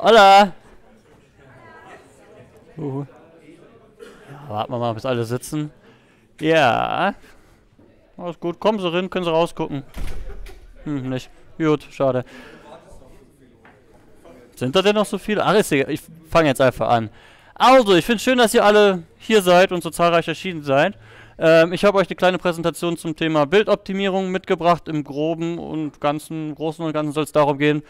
Hola! Uh. Ja, warten wir mal, bis alle sitzen. Ja. Alles gut. Kommen Sie rein, können Sie rausgucken. Hm, nicht. Gut, schade. Sind da denn noch so viele? Ach, ist egal. Ich fange jetzt einfach an. Also, ich finde es schön, dass ihr alle hier seid und so zahlreich erschienen seid. Ähm, ich habe euch eine kleine Präsentation zum Thema Bildoptimierung mitgebracht. Im Groben und Ganzen, Großen und Ganzen soll es darum gehen,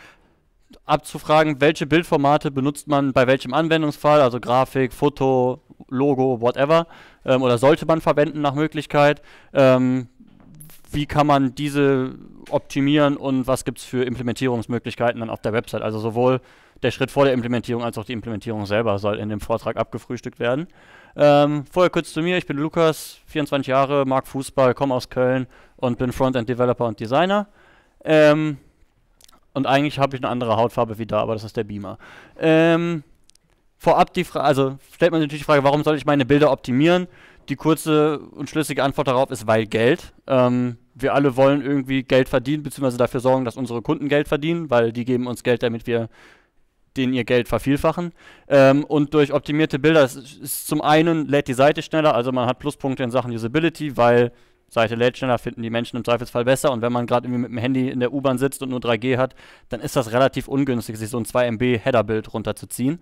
abzufragen, welche Bildformate benutzt man bei welchem Anwendungsfall, also Grafik, Foto, Logo, whatever, ähm, oder sollte man verwenden nach Möglichkeit. Ähm, wie kann man diese optimieren und was gibt es für Implementierungsmöglichkeiten dann auf der Website? Also sowohl der Schritt vor der Implementierung als auch die Implementierung selber soll in dem Vortrag abgefrühstückt werden. Ähm, vorher kurz zu mir, ich bin Lukas, 24 Jahre, mag Fußball, komme aus Köln und bin Frontend-Developer und Designer. Ähm, und eigentlich habe ich eine andere Hautfarbe wie da, aber das ist der Beamer. Ähm, vorab die Frage, also stellt man sich natürlich die Frage, warum soll ich meine Bilder optimieren? Die kurze und schlüssige Antwort darauf ist, weil Geld. Ähm, wir alle wollen irgendwie Geld verdienen, beziehungsweise dafür sorgen, dass unsere Kunden Geld verdienen, weil die geben uns Geld, damit wir denen ihr Geld vervielfachen. Ähm, und durch optimierte Bilder ist, ist zum einen lädt die Seite schneller, also man hat Pluspunkte in Sachen Usability, weil Seite lädt schneller, finden die Menschen im Zweifelsfall besser. Und wenn man gerade irgendwie mit dem Handy in der U-Bahn sitzt und nur 3G hat, dann ist das relativ ungünstig, sich so ein 2 MB Header-Bild runterzuziehen.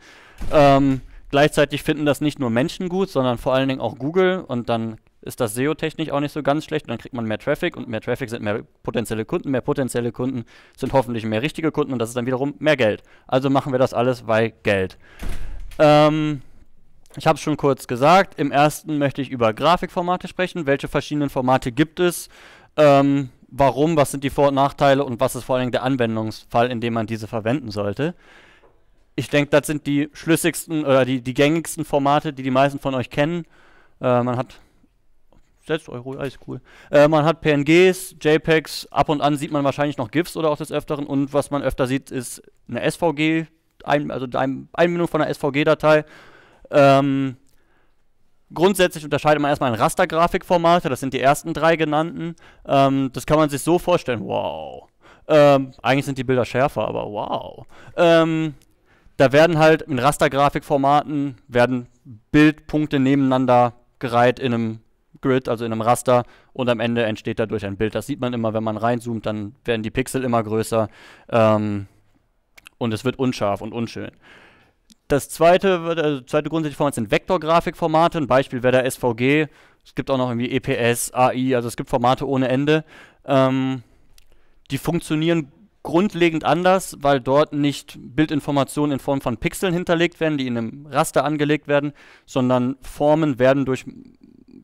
Ähm, gleichzeitig finden das nicht nur Menschen gut, sondern vor allen Dingen auch Google und dann ist das SEO-technisch auch nicht so ganz schlecht dann kriegt man mehr Traffic und mehr Traffic sind mehr potenzielle Kunden, mehr potenzielle Kunden sind hoffentlich mehr richtige Kunden und das ist dann wiederum mehr Geld. Also machen wir das alles, weil Geld. Ähm, ich habe es schon kurz gesagt. Im ersten möchte ich über Grafikformate sprechen. Welche verschiedenen Formate gibt es? Ähm, warum? Was sind die Vor- und Nachteile? Und was ist vor allem der Anwendungsfall, in dem man diese verwenden sollte? Ich denke, das sind die schlüssigsten oder die, die gängigsten Formate, die die meisten von euch kennen. Äh, man hat 6 Euro, alles cool. Äh, man hat PNGs, JPEGs, ab und an sieht man wahrscheinlich noch GIFs oder auch des Öfteren. Und was man öfter sieht, ist eine SVG, ein, also eine Einbindung von einer SVG-Datei ähm, grundsätzlich unterscheidet man erstmal in Rastergrafikformate, das sind die ersten drei genannten. Ähm, das kann man sich so vorstellen, wow. Ähm, eigentlich sind die Bilder schärfer, aber wow. Ähm, da werden halt in Rastergrafikformaten werden Bildpunkte nebeneinander gereiht in einem Grid, also in einem Raster, und am Ende entsteht dadurch ein Bild. Das sieht man immer, wenn man reinzoomt, dann werden die Pixel immer größer ähm, und es wird unscharf und unschön. Das zweite, also zweite grundsätzliche Format sind Vektorgrafikformate. Ein Beispiel wäre der SVG. Es gibt auch noch irgendwie EPS, AI, also es gibt Formate ohne Ende. Ähm, die funktionieren grundlegend anders, weil dort nicht Bildinformationen in Form von Pixeln hinterlegt werden, die in einem Raster angelegt werden, sondern Formen werden durch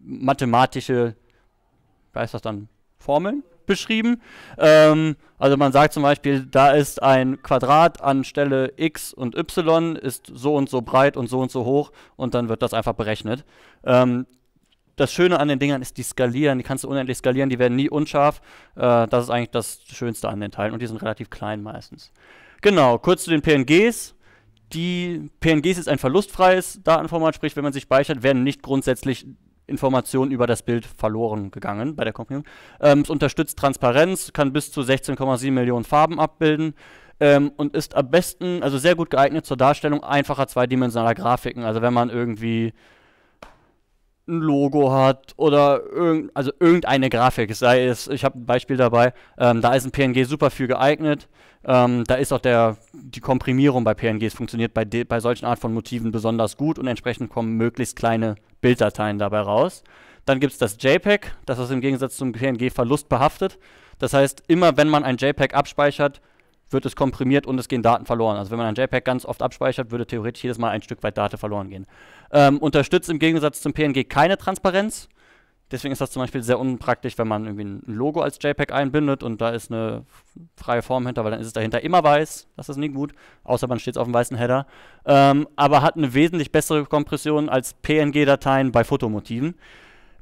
mathematische, weiß was dann, Formeln? beschrieben. Ähm, also man sagt zum Beispiel, da ist ein Quadrat an Stelle x und y, ist so und so breit und so und so hoch und dann wird das einfach berechnet. Ähm, das Schöne an den Dingern ist, die skalieren, die kannst du unendlich skalieren, die werden nie unscharf. Äh, das ist eigentlich das Schönste an den Teilen und die sind relativ klein meistens. Genau, kurz zu den PNGs. Die PNGs ist ein verlustfreies Datenformat, sprich, wenn man sie speichert, werden nicht grundsätzlich Informationen über das Bild verloren gegangen bei der Komprimierung. Ähm, es unterstützt Transparenz, kann bis zu 16,7 Millionen Farben abbilden ähm, und ist am besten, also sehr gut geeignet zur Darstellung einfacher zweidimensionaler Grafiken. Also wenn man irgendwie ein Logo hat oder irgend, also irgendeine Grafik. Sei es, ich habe ein Beispiel dabei, ähm, da ist ein PNG super für geeignet. Ähm, da ist auch der, die Komprimierung bei PNGs funktioniert bei, de, bei solchen Art von Motiven besonders gut und entsprechend kommen möglichst kleine Bilddateien dabei raus. Dann gibt es das JPEG, das ist im Gegensatz zum PNG verlustbehaftet. Das heißt, immer wenn man ein JPEG abspeichert, wird es komprimiert und es gehen Daten verloren. Also wenn man ein JPEG ganz oft abspeichert, würde theoretisch jedes Mal ein Stück weit Daten verloren gehen. Ähm, unterstützt im Gegensatz zum PNG keine Transparenz. Deswegen ist das zum Beispiel sehr unpraktisch, wenn man irgendwie ein Logo als JPEG einbindet und da ist eine freie Form hinter, weil dann ist es dahinter immer weiß. Das ist nie gut, außer man steht auf einem weißen Header. Ähm, aber hat eine wesentlich bessere Kompression als PNG-Dateien bei Fotomotiven.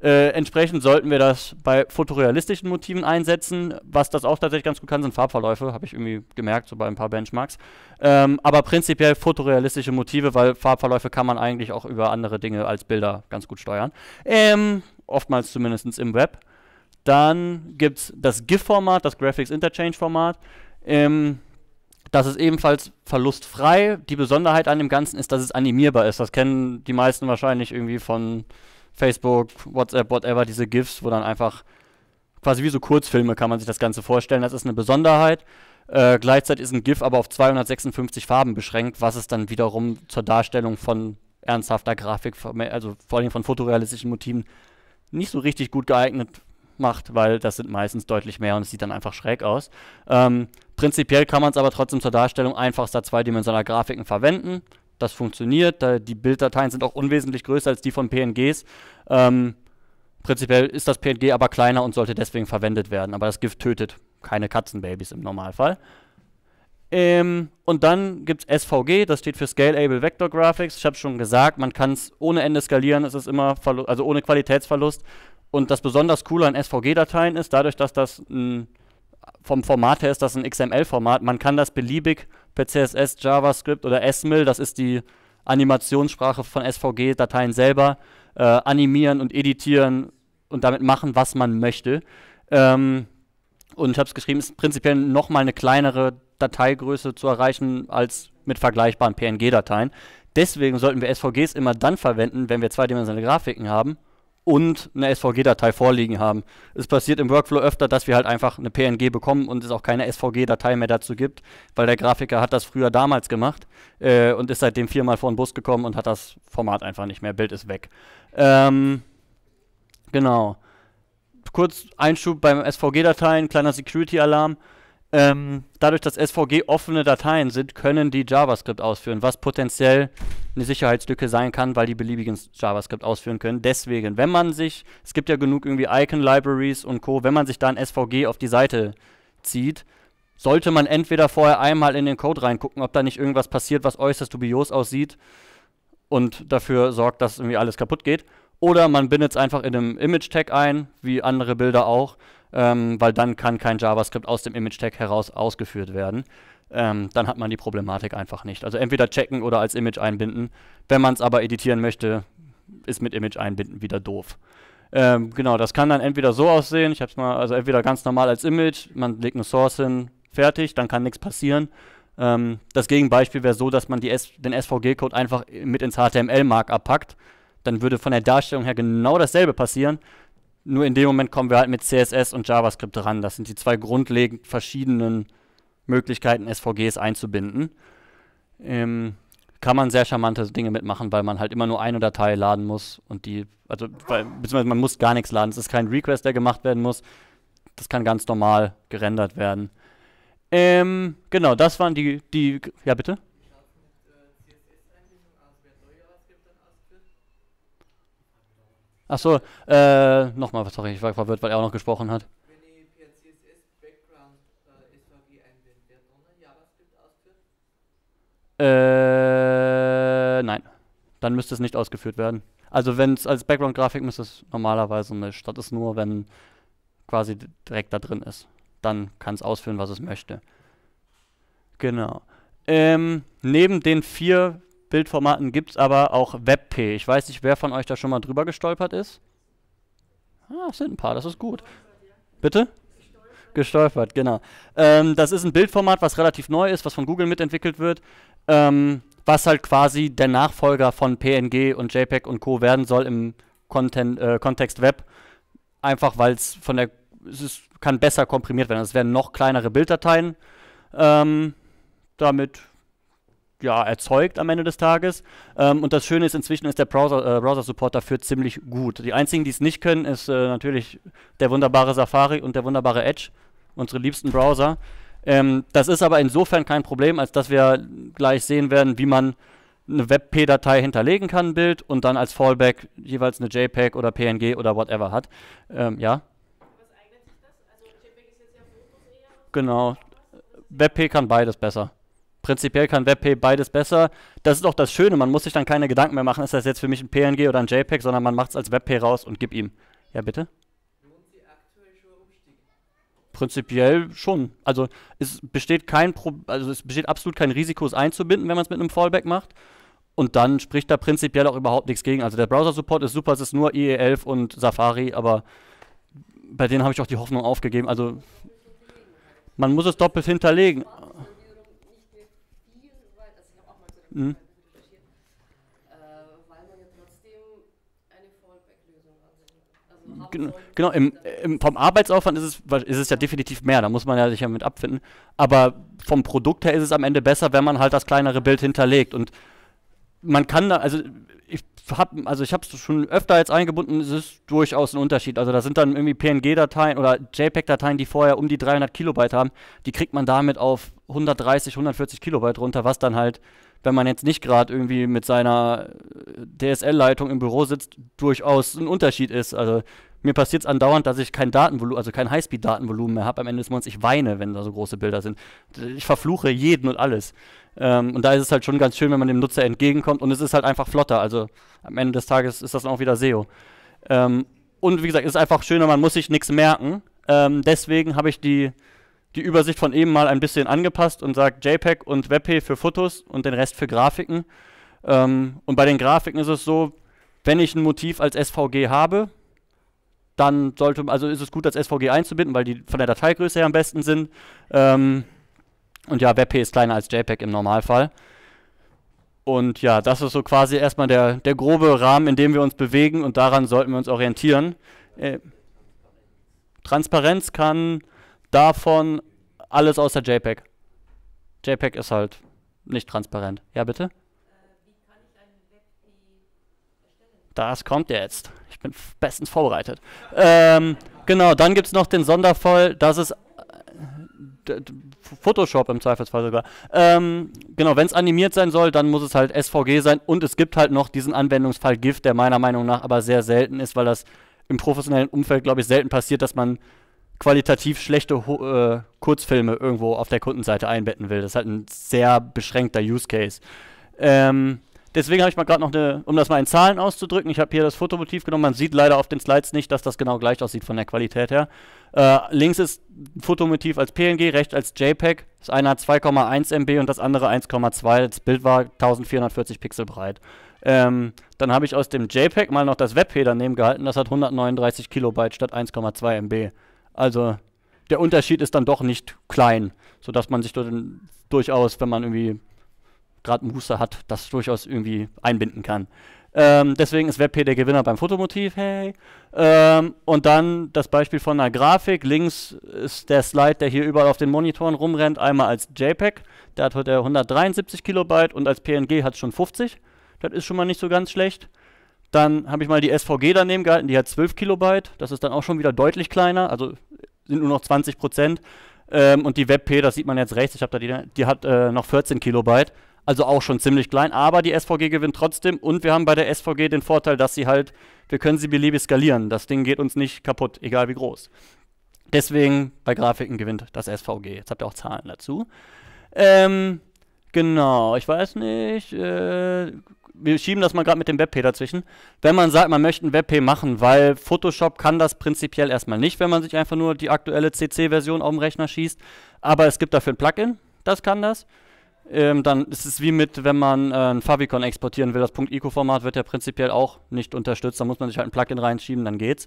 Äh, entsprechend sollten wir das bei fotorealistischen Motiven einsetzen. Was das auch tatsächlich ganz gut kann, sind Farbverläufe, habe ich irgendwie gemerkt, so bei ein paar Benchmarks. Ähm, aber prinzipiell fotorealistische Motive, weil Farbverläufe kann man eigentlich auch über andere Dinge als Bilder ganz gut steuern. Ähm, oftmals zumindest im Web. Dann gibt es das GIF-Format, das Graphics Interchange-Format. Ähm, das ist ebenfalls verlustfrei. Die Besonderheit an dem Ganzen ist, dass es animierbar ist. Das kennen die meisten wahrscheinlich irgendwie von Facebook, WhatsApp, whatever, diese GIFs, wo dann einfach quasi wie so Kurzfilme kann man sich das Ganze vorstellen. Das ist eine Besonderheit. Äh, gleichzeitig ist ein GIF aber auf 256 Farben beschränkt, was es dann wiederum zur Darstellung von ernsthafter Grafik, also vor allem von fotorealistischen Motiven, nicht so richtig gut geeignet macht, weil das sind meistens deutlich mehr und es sieht dann einfach schräg aus. Ähm, prinzipiell kann man es aber trotzdem zur Darstellung einfachster zweidimensionaler Grafiken verwenden das funktioniert. die Bilddateien sind auch unwesentlich größer als die von PNGs. Ähm, prinzipiell ist das PNG aber kleiner und sollte deswegen verwendet werden. Aber das Gift tötet keine Katzenbabys im Normalfall. Ähm, und dann gibt es SVG, das steht für Scalable Vector Graphics. Ich habe schon gesagt, man kann es ohne Ende skalieren, es ist immer also ohne Qualitätsverlust. Und das besonders coole an SVG-Dateien ist, dadurch, dass das ein vom Format her ist das ein XML-Format. Man kann das beliebig per CSS, JavaScript oder SMIL, das ist die Animationssprache von SVG-Dateien selber, äh, animieren und editieren und damit machen, was man möchte. Ähm, und ich habe es geschrieben, ist prinzipiell nochmal eine kleinere Dateigröße zu erreichen als mit vergleichbaren PNG-Dateien. Deswegen sollten wir SVGs immer dann verwenden, wenn wir zweidimensionale Grafiken haben und eine SVG-Datei vorliegen haben. Es passiert im Workflow öfter, dass wir halt einfach eine PNG bekommen und es auch keine SVG-Datei mehr dazu gibt, weil der Grafiker hat das früher damals gemacht äh, und ist seitdem viermal vor den Bus gekommen und hat das Format einfach nicht mehr. Bild ist weg. Ähm, genau. Kurz Einschub beim SVG-Dateien, kleiner Security-Alarm. Ähm, dadurch, dass SVG offene Dateien sind, können die JavaScript ausführen, was potenziell eine Sicherheitslücke sein kann, weil die beliebigen JavaScript ausführen können. Deswegen, wenn man sich, es gibt ja genug irgendwie Icon-Libraries und Co., wenn man sich da ein SVG auf die Seite zieht, sollte man entweder vorher einmal in den Code reingucken, ob da nicht irgendwas passiert, was äußerst dubios aussieht und dafür sorgt, dass irgendwie alles kaputt geht. Oder man bindet es einfach in einem Image-Tag ein, wie andere Bilder auch ähm, weil dann kann kein JavaScript aus dem Image-Tag heraus ausgeführt werden. Ähm, dann hat man die Problematik einfach nicht. Also entweder checken oder als Image einbinden. Wenn man es aber editieren möchte, ist mit Image einbinden wieder doof. Ähm, genau, das kann dann entweder so aussehen, ich habe es mal, also entweder ganz normal als Image, man legt eine Source hin, fertig, dann kann nichts passieren. Ähm, das Gegenbeispiel wäre so, dass man S den SVG-Code einfach mit ins HTML-Markup packt. Dann würde von der Darstellung her genau dasselbe passieren, nur in dem Moment kommen wir halt mit CSS und JavaScript ran. Das sind die zwei grundlegend verschiedenen Möglichkeiten, SVGs einzubinden. Ähm, kann man sehr charmante Dinge mitmachen, weil man halt immer nur eine Datei laden muss und die, also weil, beziehungsweise man muss gar nichts laden. Es ist kein Request, der gemacht werden muss. Das kann ganz normal gerendert werden. Ähm, genau, das waren die, die, ja bitte? Achso, äh, nochmal, sorry, ich war verwirrt, weil er auch noch gesprochen hat. Äh, nein. Dann müsste es nicht ausgeführt werden. Also wenn es als Background-Grafik müsste es normalerweise nicht. Das ist nur, wenn quasi direkt da drin ist. Dann kann es ausführen, was es möchte. Genau. Ähm, neben den vier Bildformaten gibt es aber auch WebP. Ich weiß nicht, wer von euch da schon mal drüber gestolpert ist. Ah, es sind ein paar, das ist gut. Bitte? Gestolpert, genau. Ähm, das ist ein Bildformat, was relativ neu ist, was von Google mitentwickelt wird, ähm, was halt quasi der Nachfolger von PNG und JPEG und Co. werden soll im Content, äh, Kontext Web. Einfach weil es von der, es ist, kann besser komprimiert werden. Also es werden noch kleinere Bilddateien. Ähm, damit ja, erzeugt am Ende des Tages. Ähm, und das Schöne ist, inzwischen ist der äh, Browser-Support äh, Browser dafür ziemlich gut. Die einzigen, die es nicht können, ist äh, natürlich der wunderbare Safari und der wunderbare Edge, unsere liebsten Browser. Ähm, das ist aber insofern kein Problem, als dass wir gleich sehen werden, wie man eine WebP-Datei hinterlegen kann, ein Bild, und dann als Fallback jeweils eine JPEG oder PNG oder whatever hat. Ähm, ja? Was eignet sich das? Also JPEG ist jetzt ja Fotos eher. Genau. WebP kann beides besser. Prinzipiell kann WebP beides besser. Das ist auch das Schöne, man muss sich dann keine Gedanken mehr machen, ist das jetzt für mich ein PNG oder ein JPEG, sondern man macht es als WebP raus und gibt ihm. Ja, bitte? Prinzipiell schon. Also es besteht kein Pro also es besteht absolut kein Risiko, es einzubinden, wenn man es mit einem Fallback macht. Und dann spricht da prinzipiell auch überhaupt nichts gegen. Also der Browser-Support ist super, es ist nur IE11 und Safari, aber bei denen habe ich auch die Hoffnung aufgegeben. Also man muss es doppelt hinterlegen. Mhm. Genau, genau im, im, vom Arbeitsaufwand ist es, ist es ja definitiv mehr, da muss man ja sich ja mit abfinden. Aber vom Produkt her ist es am Ende besser, wenn man halt das kleinere Bild hinterlegt. Und man kann da, also ich habe also ich habe es schon öfter jetzt eingebunden, es ist durchaus ein Unterschied. Also da sind dann irgendwie PNG-Dateien oder JPEG-Dateien, die vorher um die 300 Kilobyte haben, die kriegt man damit auf 130, 140 Kilobyte runter, was dann halt wenn man jetzt nicht gerade irgendwie mit seiner äh, DSL-Leitung im Büro sitzt, durchaus ein Unterschied ist. Also mir passiert es andauernd, dass ich kein Datenvolumen, also kein Highspeed-Datenvolumen mehr habe am Ende des Monats. Ich weine, wenn da so große Bilder sind. Ich verfluche jeden und alles. Ähm, und da ist es halt schon ganz schön, wenn man dem Nutzer entgegenkommt und es ist halt einfach flotter. Also am Ende des Tages ist das dann auch wieder SEO. Ähm, und wie gesagt, es ist einfach schöner, man muss sich nichts merken. Ähm, deswegen habe ich die die Übersicht von eben mal ein bisschen angepasst und sagt JPEG und WebP für Fotos und den Rest für Grafiken. Ähm, und bei den Grafiken ist es so, wenn ich ein Motiv als SVG habe, dann sollte, also ist es gut, das SVG einzubinden, weil die von der Dateigröße her am besten sind. Ähm, und ja, WebP ist kleiner als JPEG im Normalfall. Und ja, das ist so quasi erstmal der, der grobe Rahmen, in dem wir uns bewegen und daran sollten wir uns orientieren. Äh, Transparenz kann davon alles außer JPEG. JPEG ist halt nicht transparent. Ja, bitte? Äh, das kommt jetzt. Ich bin bestens vorbereitet. Ähm, genau, dann gibt es noch den Sonderfall, dass es äh, Photoshop im Zweifelsfall sogar. Ähm, genau, wenn es animiert sein soll, dann muss es halt SVG sein und es gibt halt noch diesen Anwendungsfall GIF, der meiner Meinung nach aber sehr selten ist, weil das im professionellen Umfeld, glaube ich, selten passiert, dass man qualitativ schlechte äh, Kurzfilme irgendwo auf der Kundenseite einbetten will. Das ist halt ein sehr beschränkter Use Case. Ähm, deswegen habe ich mal gerade noch eine, um das mal in Zahlen auszudrücken, ich habe hier das Fotomotiv genommen, man sieht leider auf den Slides nicht, dass das genau gleich aussieht von der Qualität her. Äh, links ist Fotomotiv als PNG, rechts als JPEG. Das eine hat 2,1 MB und das andere 1,2. Das Bild war 1440 Pixel breit. Ähm, dann habe ich aus dem JPEG mal noch das WebP daneben gehalten, das hat 139 Kilobyte statt 1,2 MB. Also der Unterschied ist dann doch nicht klein, sodass man sich dort durchaus, wenn man irgendwie gerade einen hat, das durchaus irgendwie einbinden kann. Ähm, deswegen ist WebP der Gewinner beim Fotomotiv. Hey. Ähm, und dann das Beispiel von einer Grafik. Links ist der Slide, der hier überall auf den Monitoren rumrennt. Einmal als JPEG, der hat heute 173 Kilobyte und als PNG hat es schon 50. Das ist schon mal nicht so ganz schlecht. Dann habe ich mal die SVG daneben gehalten, die hat 12 Kilobyte. Das ist dann auch schon wieder deutlich kleiner. Also sind nur noch 20 Prozent. Ähm, und die WebP, das sieht man jetzt rechts, ich habe da die, die hat äh, noch 14 Kilobyte. Also auch schon ziemlich klein, aber die SVG gewinnt trotzdem und wir haben bei der SVG den Vorteil, dass sie halt, wir können sie beliebig skalieren. Das Ding geht uns nicht kaputt, egal wie groß. Deswegen bei Grafiken gewinnt das SVG. Jetzt habt ihr auch Zahlen dazu. Ähm, Genau, ich weiß nicht. Äh, wir schieben das mal gerade mit dem WebP dazwischen. Wenn man sagt, man möchte ein WebP machen, weil Photoshop kann das prinzipiell erstmal nicht, wenn man sich einfach nur die aktuelle CC-Version auf dem Rechner schießt. Aber es gibt dafür ein Plugin, das kann das. Ähm, dann ist es wie mit, wenn man äh, ein Favicon exportieren will. Das .ico-Format wird ja prinzipiell auch nicht unterstützt. Da muss man sich halt ein Plugin reinschieben, dann geht's.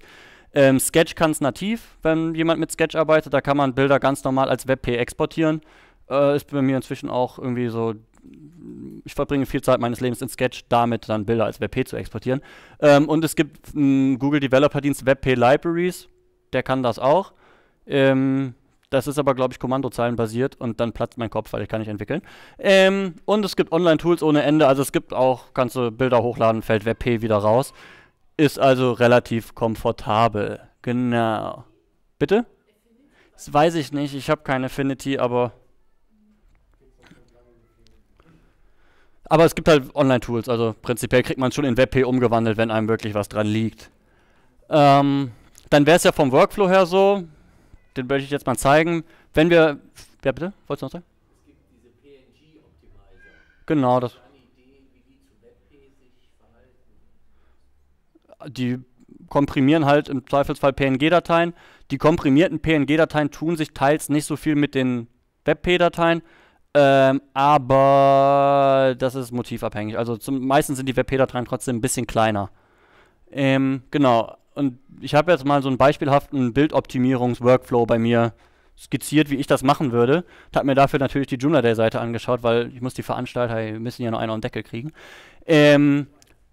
Ähm, Sketch kann es nativ, wenn jemand mit Sketch arbeitet. Da kann man Bilder ganz normal als WebP exportieren äh, ist bei mir inzwischen auch irgendwie so, ich verbringe viel Zeit meines Lebens in Sketch damit, dann Bilder als WebP zu exportieren. Ähm, und es gibt einen Google Developer Dienst WebP Libraries, der kann das auch. Ähm, das ist aber, glaube ich, Kommandozeilen basiert und dann platzt mein Kopf, weil ich kann nicht entwickeln. Ähm, und es gibt Online-Tools ohne Ende, also es gibt auch, kannst du Bilder hochladen, fällt WebP wieder raus. Ist also relativ komfortabel. Genau. Bitte? Das weiß ich nicht, ich habe keine Affinity, aber Aber es gibt halt Online-Tools, also prinzipiell kriegt man schon in WebP umgewandelt, wenn einem wirklich was dran liegt. Ähm, dann wäre es ja vom Workflow her so, den möchte ich jetzt mal zeigen. Wenn wir, ja bitte, wolltest du noch sagen? Es gibt diese PNG-Optimizer. Genau, das. Die komprimieren halt im Zweifelsfall PNG-Dateien. Die komprimierten PNG-Dateien tun sich teils nicht so viel mit den WebP-Dateien, ähm, aber das ist motivabhängig. Also zum, meistens sind die WebP-Dateien trotzdem ein bisschen kleiner. Ähm, genau. Und ich habe jetzt mal so einen beispielhaften Bildoptimierungs-Workflow bei mir skizziert, wie ich das machen würde. Ich habe mir dafür natürlich die Joomla-Day-Seite angeschaut, weil ich muss die Veranstalter, wir müssen ja noch einen auf den Deckel kriegen. Ähm,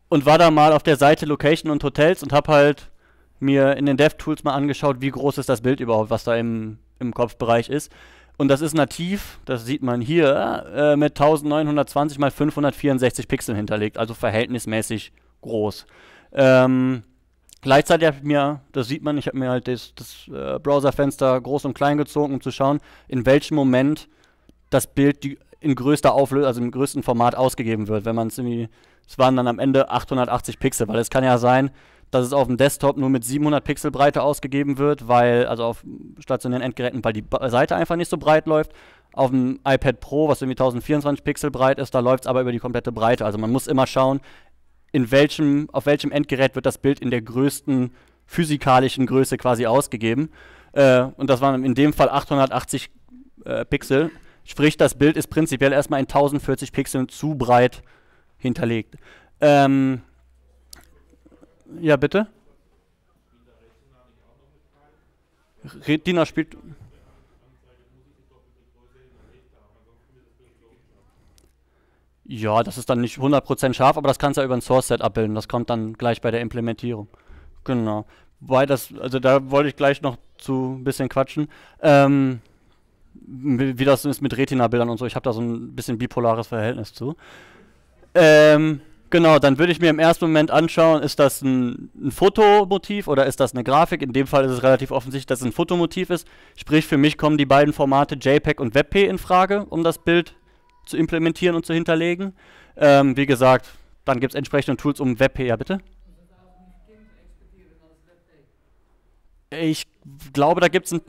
und war da mal auf der Seite Location und Hotels und habe halt mir in den DevTools mal angeschaut, wie groß ist das Bild überhaupt, was da im, im Kopfbereich ist. Und das ist nativ, das sieht man hier, äh, mit 1920 x 564 Pixel hinterlegt, also verhältnismäßig groß. Ähm, gleichzeitig habe ich mir, das sieht man, ich habe mir halt das, das äh, Browserfenster groß und klein gezogen, um zu schauen, in welchem Moment das Bild die, in größter Auflösung, also im größten Format ausgegeben wird. Wenn man es irgendwie, es waren dann am Ende 880 Pixel, weil es kann ja sein, dass es auf dem Desktop nur mit 700 Pixel Breite ausgegeben wird, weil, also auf stationären Endgeräten, weil die Seite einfach nicht so breit läuft. Auf dem iPad Pro, was irgendwie 1024 Pixel breit ist, da läuft es aber über die komplette Breite. Also man muss immer schauen, in welchem, auf welchem Endgerät wird das Bild in der größten physikalischen Größe quasi ausgegeben. Äh, und das waren in dem Fall 880 äh, Pixel. Sprich, das Bild ist prinzipiell erstmal in 1040 Pixeln zu breit hinterlegt. Ähm, ja, bitte? Retina spielt. Ja, das ist dann nicht 100% scharf, aber das kannst du ja über ein Source-Set abbilden. Das kommt dann gleich bei der Implementierung. Genau. Weil das, also da wollte ich gleich noch zu ein bisschen quatschen. Ähm, wie das ist mit Retina-Bildern und so. Ich habe da so ein bisschen bipolares Verhältnis zu. Ähm, Genau, dann würde ich mir im ersten Moment anschauen, ist das ein, ein, Fotomotiv oder ist das eine Grafik? In dem Fall ist es relativ offensichtlich, dass es ein Fotomotiv ist. Sprich, für mich kommen die beiden Formate JPEG und WebP in Frage, um das Bild zu implementieren und zu hinterlegen. Ähm, wie gesagt, dann gibt es entsprechende Tools, um WebP, ja bitte? Ich glaube, da gibt es ein.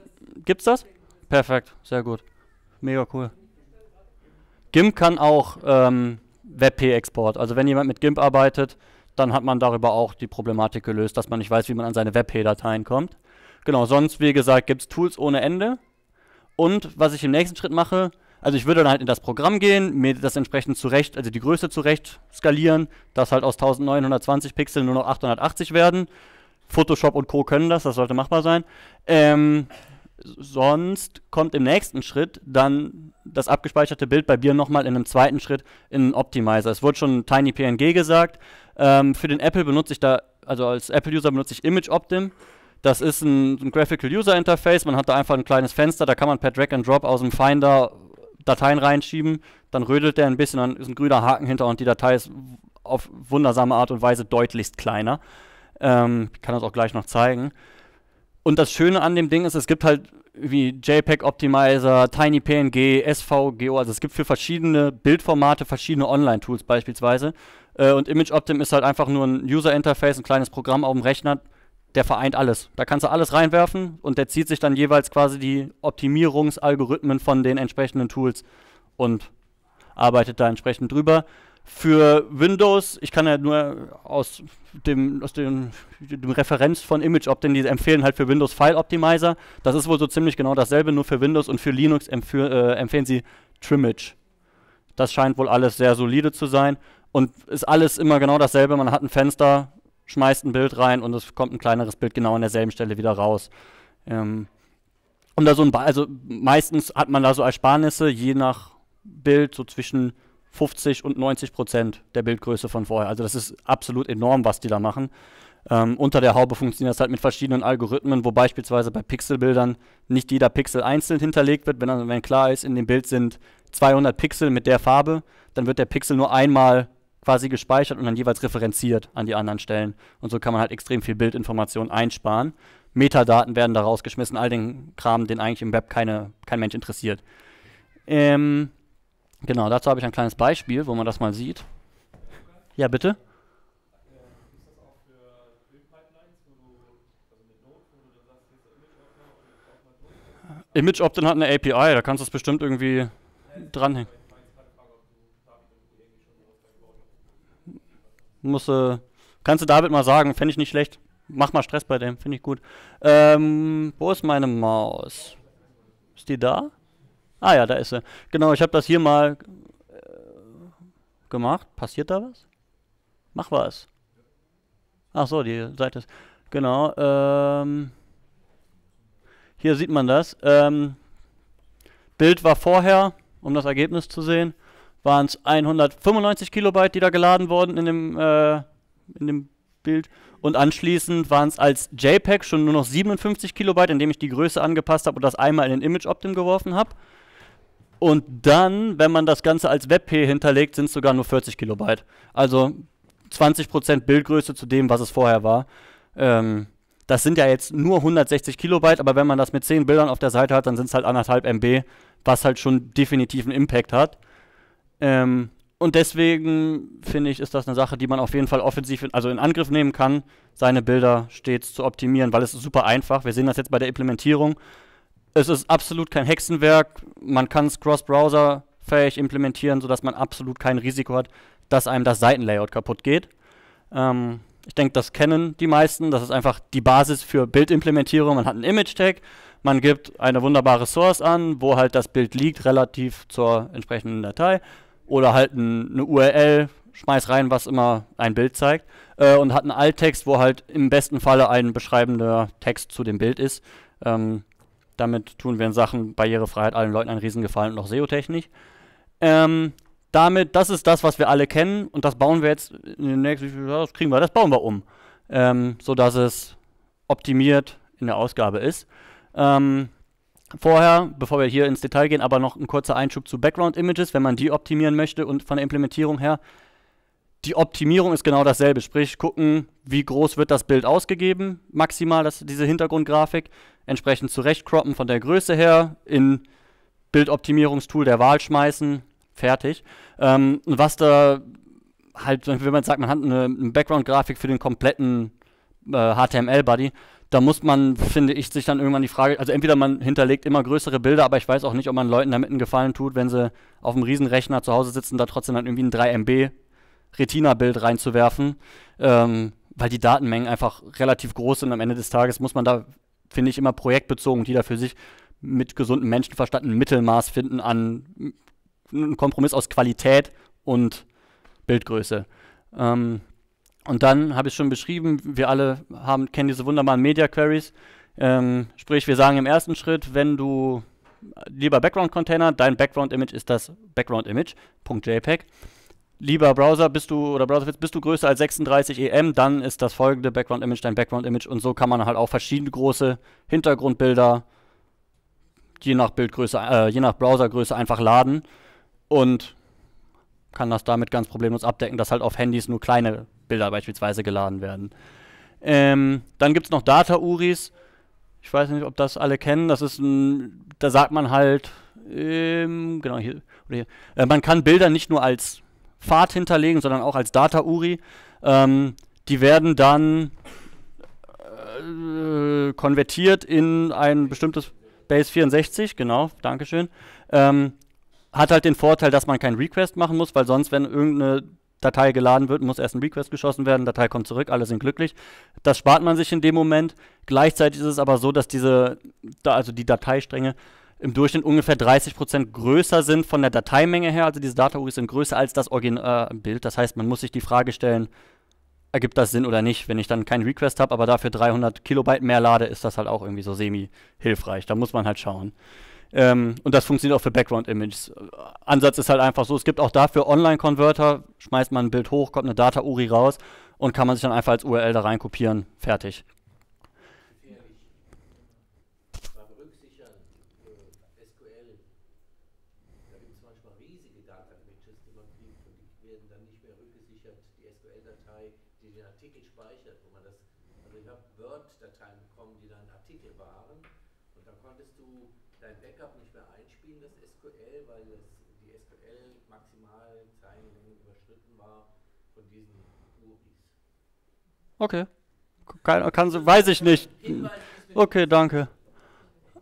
Gibt's das? Perfekt, sehr gut. Mega cool. GIMP kann auch. Ähm, WebP-Export. Also wenn jemand mit GIMP arbeitet, dann hat man darüber auch die Problematik gelöst, dass man nicht weiß, wie man an seine WebP-Dateien kommt. Genau, sonst, wie gesagt, gibt es Tools ohne Ende. Und was ich im nächsten Schritt mache, also ich würde dann halt in das Programm gehen, mir das entsprechend zurecht, also die Größe zurecht skalieren, dass halt aus 1920 Pixeln nur noch 880 werden. Photoshop und Co. können das, das sollte machbar sein. Ähm, Sonst kommt im nächsten Schritt dann das abgespeicherte Bild bei Bier nochmal in einem zweiten Schritt in einen Optimizer. Es wurde schon TinyPNG gesagt. Ähm, für den Apple benutze ich da, also als Apple-User benutze ich ImageOptim. Das ist ein, ein Graphical User Interface. Man hat da einfach ein kleines Fenster, da kann man per Drag and Drop aus dem Finder Dateien reinschieben. Dann rödelt der ein bisschen, dann ist ein grüner Haken hinter und die Datei ist auf wundersame Art und Weise deutlichst kleiner. Ähm, ich kann das auch gleich noch zeigen. Und das Schöne an dem Ding ist, es gibt halt wie JPEG Optimizer, Tiny PNG, SVGO, also es gibt für verschiedene Bildformate verschiedene Online-Tools beispielsweise. Äh, und Optim ist halt einfach nur ein User-Interface, ein kleines Programm auf dem Rechner, der vereint alles. Da kannst du alles reinwerfen und der zieht sich dann jeweils quasi die Optimierungsalgorithmen von den entsprechenden Tools und arbeitet da entsprechend drüber. Für Windows, ich kann ja nur aus dem, aus dem, dem Referenz von ImageOp, denn die empfehlen halt für Windows File Optimizer. Das ist wohl so ziemlich genau dasselbe, nur für Windows und für Linux empf äh, empfehlen sie Trimage. Das scheint wohl alles sehr solide zu sein und ist alles immer genau dasselbe. Man hat ein Fenster, schmeißt ein Bild rein und es kommt ein kleineres Bild genau an derselben Stelle wieder raus. Ähm, und da so ein, ba also meistens hat man da so Ersparnisse, je nach Bild, so zwischen 50 und 90 Prozent der Bildgröße von vorher. Also das ist absolut enorm, was die da machen. Ähm, unter der Haube funktioniert das halt mit verschiedenen Algorithmen, wo beispielsweise bei Pixelbildern nicht jeder Pixel einzeln hinterlegt wird. Wenn, wenn klar ist, in dem Bild sind 200 Pixel mit der Farbe, dann wird der Pixel nur einmal quasi gespeichert und dann jeweils referenziert an die anderen Stellen. Und so kann man halt extrem viel Bildinformation einsparen. Metadaten werden da rausgeschmissen, all den Kram, den eigentlich im Web keine, kein Mensch interessiert. Ähm, Genau, dazu habe ich ein kleines Beispiel, wo man das mal sieht. Ja, bitte? Image Opt-in hat eine API, da kannst du es bestimmt irgendwie dranhängen. Muss, äh, kannst du David mal sagen, fände ich nicht schlecht. Mach mal Stress bei dem, finde ich gut. Ähm, wo ist meine Maus? Ist die da? Ah ja, da ist er. Genau, ich habe das hier mal äh, gemacht. Passiert da was? Mach was. Ach so, die Seite ist... Genau, ähm, Hier sieht man das. Ähm, Bild war vorher, um das Ergebnis zu sehen, waren es 195 Kilobyte, die da geladen wurden in dem, äh, in dem Bild. Und anschließend waren es als JPEG schon nur noch 57 Kilobyte, indem ich die Größe angepasst habe und das einmal in den Image-Optim geworfen habe. Und dann, wenn man das Ganze als WebP hinterlegt, sind es sogar nur 40 Kilobyte. Also 20% Bildgröße zu dem, was es vorher war. Ähm, das sind ja jetzt nur 160 Kilobyte, aber wenn man das mit 10 Bildern auf der Seite hat, dann sind es halt anderthalb MB, was halt schon definitiv einen Impact hat. Ähm, und deswegen finde ich, ist das eine Sache, die man auf jeden Fall offensiv, in, also in Angriff nehmen kann, seine Bilder stets zu optimieren, weil es ist super einfach. Wir sehen das jetzt bei der Implementierung es ist absolut kein Hexenwerk. Man kann es cross-browser-fähig implementieren, sodass man absolut kein Risiko hat, dass einem das Seitenlayout kaputt geht. Ähm, ich denke, das kennen die meisten. Das ist einfach die Basis für Bildimplementierung. Man hat einen Image-Tag, man gibt eine wunderbare Source an, wo halt das Bild liegt, relativ zur entsprechenden Datei. Oder halt ein, eine URL, schmeiß rein, was immer ein Bild zeigt. Äh, und hat einen Alttext, wo halt im besten Falle ein beschreibender Text zu dem Bild ist. Ähm, damit tun wir in Sachen Barrierefreiheit allen Leuten einen Riesengefallen und auch SEO-technisch. Ähm, damit, das ist das, was wir alle kennen und das bauen wir jetzt in den nächsten, das kriegen wir, das bauen wir um, ähm, sodass es optimiert in der Ausgabe ist. Ähm, vorher, bevor wir hier ins Detail gehen, aber noch ein kurzer Einschub zu Background-Images, wenn man die optimieren möchte und von der Implementierung her. Die Optimierung ist genau dasselbe, sprich gucken, wie groß wird das Bild ausgegeben, maximal, das, diese Hintergrundgrafik, entsprechend zurechtcroppen von der Größe her, in Bildoptimierungstool der Wahl schmeißen, fertig. Ähm, was da halt, wenn man sagt, man hat eine, eine Background-Grafik für den kompletten äh, HTML-Buddy, da muss man, finde ich, sich dann irgendwann die Frage, also entweder man hinterlegt immer größere Bilder, aber ich weiß auch nicht, ob man Leuten damit einen Gefallen tut, wenn sie auf einem Riesenrechner zu Hause sitzen, da trotzdem dann irgendwie ein 3 MB Retina-Bild reinzuwerfen, ähm, weil die Datenmengen einfach relativ groß sind. Am Ende des Tages muss man da finde ich, immer projektbezogen, die da für sich mit gesundem Menschenverstand ein Mittelmaß finden an einem Kompromiss aus Qualität und Bildgröße. Ähm, und dann habe ich schon beschrieben, wir alle haben, kennen diese wunderbaren Media Queries. Ähm, sprich, wir sagen im ersten Schritt, wenn du äh, lieber Background-Container, dein Background-Image ist das Background-Image.jpg lieber Browser, bist du oder Browserfits, bist du größer als 36 EM, dann ist das folgende Background Image dein Background Image und so kann man halt auch verschiedene große Hintergrundbilder je nach Bildgröße, äh, je nach Browsergröße einfach laden und kann das damit ganz problemlos abdecken, dass halt auf Handys nur kleine Bilder beispielsweise geladen werden. Ähm, dann gibt es noch Data-URIs. Ich weiß nicht, ob das alle kennen. Das ist ein, da sagt man halt, ähm, genau hier, hier. Äh, man kann Bilder nicht nur als Pfad hinterlegen, sondern auch als Data-URI. Ähm, die werden dann äh, konvertiert in ein bestimmtes Base 64, genau, Dankeschön. Ähm, hat halt den Vorteil, dass man keinen Request machen muss, weil sonst, wenn irgendeine Datei geladen wird, muss erst ein Request geschossen werden, Datei kommt zurück, alle sind glücklich. Das spart man sich in dem Moment. Gleichzeitig ist es aber so, dass diese, also die Dateistränge im Durchschnitt ungefähr 30% größer sind von der Dateimenge her. Also diese Datahuris sind größer als das Originalbild. Äh, das heißt, man muss sich die Frage stellen, ergibt das Sinn oder nicht? Wenn ich dann keinen Request habe, aber dafür 300 Kilobyte mehr lade, ist das halt auch irgendwie so semi-hilfreich. Da muss man halt schauen. Ähm, und das funktioniert auch für Background-Images. Äh, Ansatz ist halt einfach so, es gibt auch dafür Online-Converter, schmeißt man ein Bild hoch, kommt eine Data-URI raus und kann man sich dann einfach als URL da reinkopieren. Fertig. Okay. Kann, kann, weiß ich nicht. Okay, danke.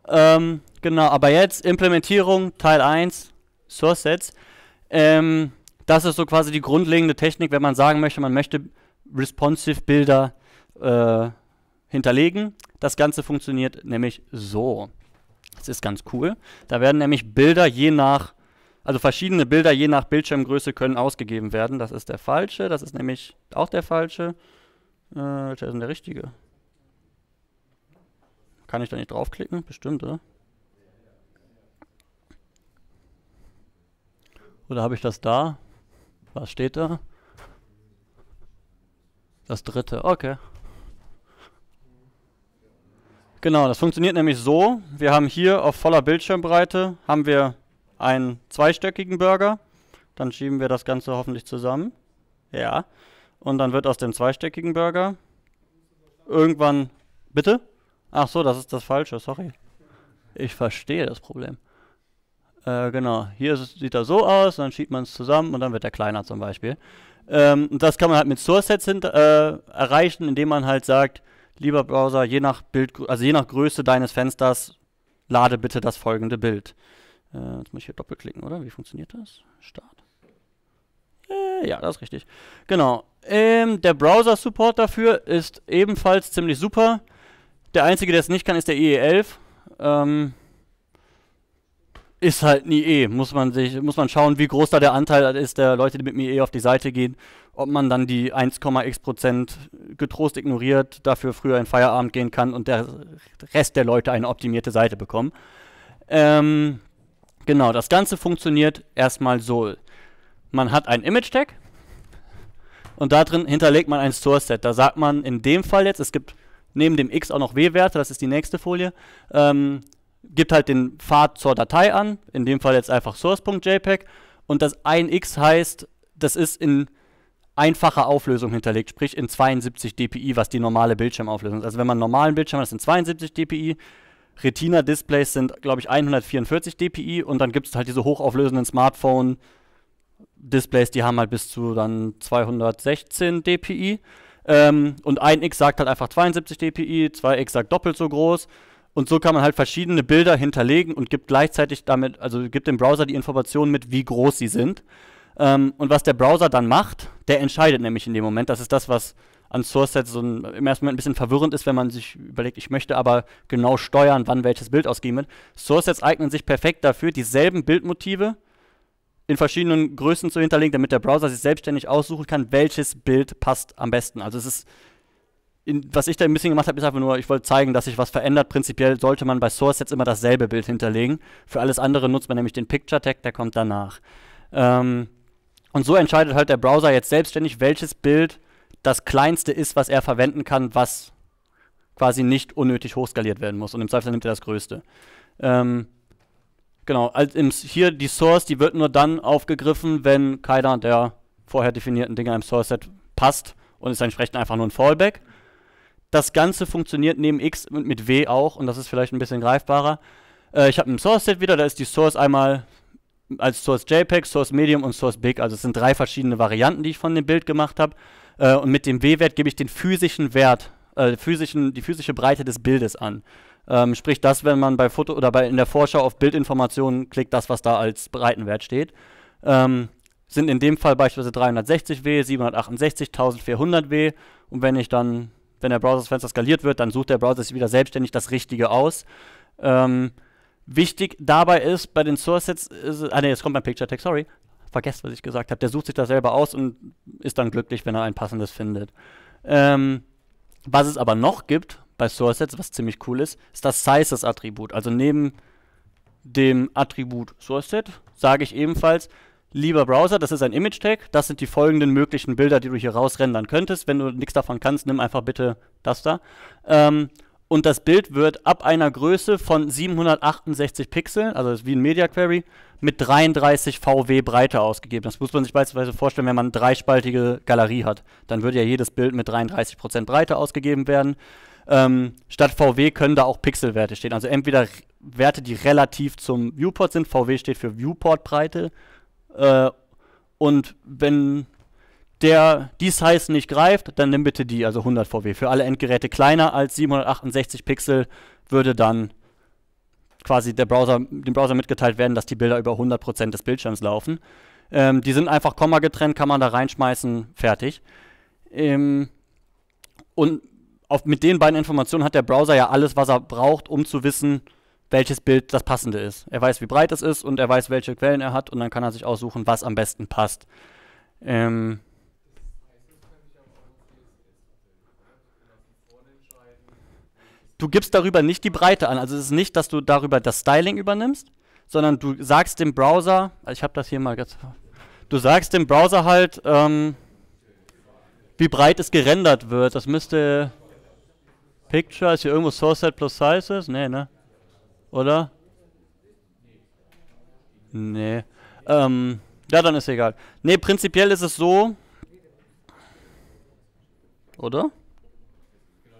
Ähm, genau, aber jetzt Implementierung Teil 1, Source Sets. Ähm, das ist so quasi die grundlegende Technik, wenn man sagen möchte, man möchte responsive Bilder äh, hinterlegen. Das Ganze funktioniert nämlich so. Das ist ganz cool. Da werden nämlich Bilder je nach, also verschiedene Bilder je nach Bildschirmgröße können ausgegeben werden. Das ist der falsche, das ist nämlich auch der falsche. Äh, welcher ist denn der richtige? Kann ich da nicht draufklicken? Bestimmt, oder? Oder habe ich das da? Was steht da? Das dritte, okay. Genau, das funktioniert nämlich so. Wir haben hier auf voller Bildschirmbreite haben wir einen zweistöckigen Burger. Dann schieben wir das Ganze hoffentlich zusammen. Ja. Und dann wird aus dem zweistöckigen Burger irgendwann. Bitte? Ach so, das ist das Falsche, sorry. Ich verstehe das Problem. Äh, genau, hier es, sieht er so aus, dann schiebt man es zusammen und dann wird er kleiner zum Beispiel. Ähm, das kann man halt mit Source-Sets äh, erreichen, indem man halt sagt, lieber Browser, je nach Bild, also je nach Größe deines Fensters, lade bitte das folgende Bild. Äh, jetzt muss ich hier doppelklicken, oder? Wie funktioniert das? Start. Äh, ja, das ist richtig. Genau. Ähm, der Browser-Support dafür ist ebenfalls ziemlich super. Der einzige, der es nicht kann, ist der IE11. E ähm, ist halt ein IE. Eh. Muss man sich, muss man schauen, wie groß da der Anteil ist der Leute, die mit dem eh IE auf die Seite gehen. Ob man dann die 1,x getrost ignoriert, dafür früher in Feierabend gehen kann und der Rest der Leute eine optimierte Seite bekommen. Ähm, genau, das Ganze funktioniert erstmal so man hat einen Image-Tag und da drin hinterlegt man ein Source-Set. Da sagt man in dem Fall jetzt, es gibt neben dem X auch noch W-Werte, das ist die nächste Folie, ähm, gibt halt den Pfad zur Datei an, in dem Fall jetzt einfach source.jpg und das 1x heißt, das ist in einfacher Auflösung hinterlegt, sprich in 72 dpi, was die normale Bildschirmauflösung ist. Also wenn man einen normalen Bildschirm hat, sind 72 dpi, Retina-Displays sind, glaube ich, 144 dpi und dann gibt es halt diese hochauflösenden Smartphone- Displays, die haben halt bis zu dann 216 dpi. Ähm, und ein X sagt halt einfach 72 dpi, 2 X sagt doppelt so groß. Und so kann man halt verschiedene Bilder hinterlegen und gibt gleichzeitig damit, also gibt dem Browser die Informationen mit, wie groß sie sind. Ähm, und was der Browser dann macht, der entscheidet nämlich in dem Moment. Das ist das, was an SourceSet so ein, im ersten Moment ein bisschen verwirrend ist, wenn man sich überlegt, ich möchte aber genau steuern, wann welches Bild ausgegeben wird. Source Sets eignen sich perfekt dafür, dieselben Bildmotive in verschiedenen Größen zu hinterlegen, damit der Browser sich selbstständig aussuchen kann, welches Bild passt am besten. Also es ist, in, was ich da ein bisschen gemacht habe, ist einfach nur, ich wollte zeigen, dass sich was verändert. Prinzipiell sollte man bei Source jetzt immer dasselbe Bild hinterlegen. Für alles andere nutzt man nämlich den Picture Tag, der kommt danach. Ähm, und so entscheidet halt der Browser jetzt selbstständig, welches Bild das kleinste ist, was er verwenden kann, was quasi nicht unnötig hochskaliert werden muss. Und im Zweifel nimmt er das größte. Ähm, Genau, also hier die Source, die wird nur dann aufgegriffen, wenn keiner der vorher definierten Dinge im Source-Set passt und ist entsprechend einfach nur ein Fallback. Das Ganze funktioniert neben X und mit W auch und das ist vielleicht ein bisschen greifbarer. Äh, ich habe ein Source-Set wieder, da ist die Source einmal als Source JPEG, Source Medium und Source Big. Also es sind drei verschiedene Varianten, die ich von dem Bild gemacht habe. Äh, und mit dem W-Wert gebe ich den physischen Wert, äh, physischen, die physische Breite des Bildes an. Ähm, sprich, das, wenn man bei Foto oder bei, in der Vorschau auf Bildinformationen klickt, das, was da als Breitenwert steht. Ähm, sind in dem Fall beispielsweise 360W, 768, 1400W. Und wenn ich dann, wenn der Browserfenster skaliert wird, dann sucht der Browser sich wieder selbstständig das Richtige aus. Ähm, wichtig dabei ist, bei den Source Sets, ist, ah ne, jetzt kommt mein Picture Tag, sorry. Vergesst, was ich gesagt habe. Der sucht sich das selber aus und ist dann glücklich, wenn er ein passendes findet. Ähm, was es aber noch gibt, bei SourceSets, was ziemlich cool ist, ist das Sizes-Attribut. Also neben dem Attribut SourceSet sage ich ebenfalls, lieber Browser, das ist ein Image-Tag, das sind die folgenden möglichen Bilder, die du hier rausrendern könntest. Wenn du nichts davon kannst, nimm einfach bitte das da. Ähm, und das Bild wird ab einer Größe von 768 Pixeln, also das ist wie ein Media Query, mit 33 VW Breite ausgegeben. Das muss man sich beispielsweise vorstellen, wenn man eine dreispaltige Galerie hat. Dann würde ja jedes Bild mit 33% Breite ausgegeben werden ähm, statt VW können da auch Pixelwerte stehen. Also entweder Werte, die relativ zum Viewport sind, VW steht für Viewportbreite. Äh, und wenn der die Size nicht greift, dann nimm bitte die, also 100 VW. Für alle Endgeräte kleiner als 768 Pixel würde dann quasi der Browser, dem Browser mitgeteilt werden, dass die Bilder über 100% des Bildschirms laufen. Ähm, die sind einfach Komma getrennt, kann man da reinschmeißen, fertig. Ähm, und auf, mit den beiden Informationen hat der Browser ja alles, was er braucht, um zu wissen, welches Bild das passende ist. Er weiß, wie breit es ist und er weiß, welche Quellen er hat und dann kann er sich aussuchen, was am besten passt. Ähm, du gibst darüber nicht die Breite an. Also es ist nicht, dass du darüber das Styling übernimmst, sondern du sagst dem Browser, also ich habe das hier mal jetzt, du sagst dem Browser halt, ähm, wie breit es gerendert wird. Das müsste Picture, ist hier irgendwo Source Set plus Sizes? Nee, ne? Oder? Nee. Ähm, ja, dann ist egal. Nee, prinzipiell ist es so. Oder?